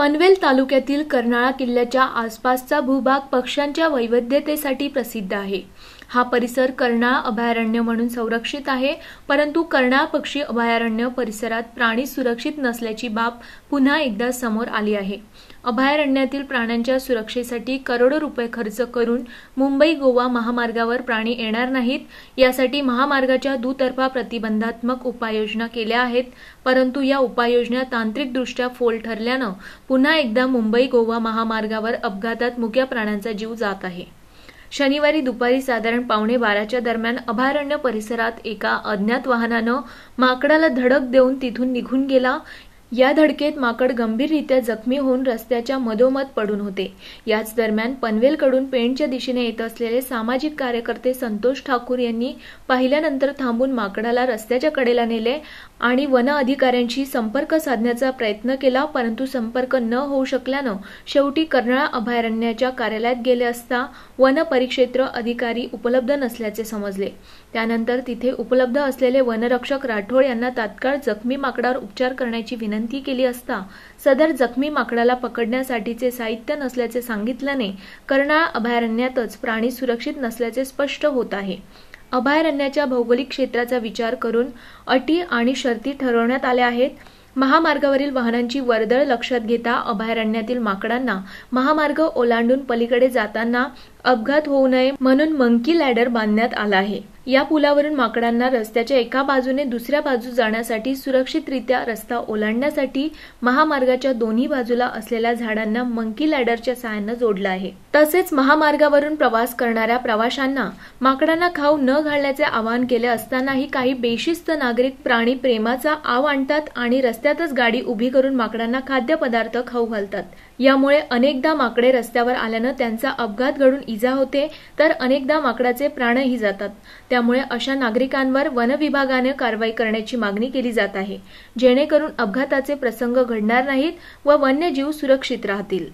पनवेल तालुक्यातील कर्नाळा किल्ल्याच्या आसपासचा भूभाग पक्ष्यांच्या वैविध्यतेसाठी प्रसिद्ध आहे हा परिसर कर्णा अभयारण्य म्हणून संरक्षित आहे परंतु कर्णा पक्षी अभयारण्य परिसरात प्राणी सुरक्षित नसल्याची बाब पुन्हा एकदा समोर आली आहे अभयारण्यातील प्राण्यांच्या सुरक्षेसाठी करोडो रुपये खर्च करून मुंबई गोवा महामार्गावर प्राणी येणार नाहीत यासाठी महामार्गाच्या दुतर्फा प्रतिबंधात्मक उपाययोजना केल्या आहेत परंतु या उपाययोजना तांत्रिकदृष्ट्या फोल ठरल्यानं पुन्हा एकदा मुंबई गोवा महामार्गावर अपघातात मुक्या प्राण्यांचा जीव जात आहे शनिवारी दुपारी साधारण पावणे बाराच्या दरम्यान अभयारण्य परिसरात एका अज्ञात वाहनानं माकडाला धडक देऊन तिथून निघून गेला या धडकेत माकड गंभीररित्या जखमी होऊन रस्त्याच्या मधोमध पडून होते याच दरम्यान पनवेलकडून पेणच्या दिशेने येत असलेले सामाजिक कार्यकर्ते संतोष ठाकूर यांनी पाहिल्यानंतर थांबून माकडाला रस्त्याच्या कडेला नेले आणि वन अधिकाऱ्यांशी संपर्क साधण्याचा प्रयत्न केला परंतु संपर्क न होऊ शकल्यानं शेवटी कर्नाळा अभयारण्याच्या कार्यालयात गेले असता वन परिक्षेत्र अधिकारी उपलब्ध नसल्याचे समजले त्यानंतर तिथे उपलब्ध असलेले वनरक्षक राठोड यांना तात्काळ जखमी माकडावर उपचार करण्याची विनंती विनंती केली असता सदर जखमी माकडाला पकडण्यासाठीचे साहित्य नसल्याचे सांगितल्याने कर्नाळ अभयारण्यातच प्राणी सुरक्षित नसल्याचे स्पष्ट होत आहे अभयारण्याच्या भौगोलिक क्षेत्राचा विचार करून अटी आणि शर्ती ठरवण्यात आल्या आहेत महामार्गावरील वाहनांची वर्दळ लक्षात घेता अभयारण्यातील माकडांना महामार्ग ओलांडून पलीकडे जाताना अपघात होऊ नये म्हणून मंकी लॅडर बांधण्यात आला आहे या पुलावरून माकडांना रस्त्याच्या एका बाजूने दुसऱ्या बाजू जाण्यासाठी सुरक्षितरित्या रस्ता ओलांडण्यासाठी महामार्गाच्या दोन्ही बाजूला असलेल्या झाडांना मंकी लॅडरच्या सहाय्यानं जोडलं आहे तसेच महामार्गावरून प्रवास करणाऱ्या प्रवाशांना माकडांना खाऊ न घालण्याचे आवाहन केले असतानाही काही बेशिस्त नागरिक प्राणी प्रेमाचा आव आणतात आणि रस्त्यातच गाडी उभी करून माकडांना खाद्यपदार्थ खाऊ घालतात यामुळे अनेकदा माकडे रस्त्यावर आल्यानं त्यांचा अपघात घडून इजा होते तर अनेकदा माकडाचे प्राणही जातात त्यामुळे अशा नागरिकांवर वनविभागाने कारवाई करण्याची मागणी केली जात आहे जेणेकरून अपघाताचे प्रसंग घडणार नाहीत व वन्यजीव सुरक्षित राहतील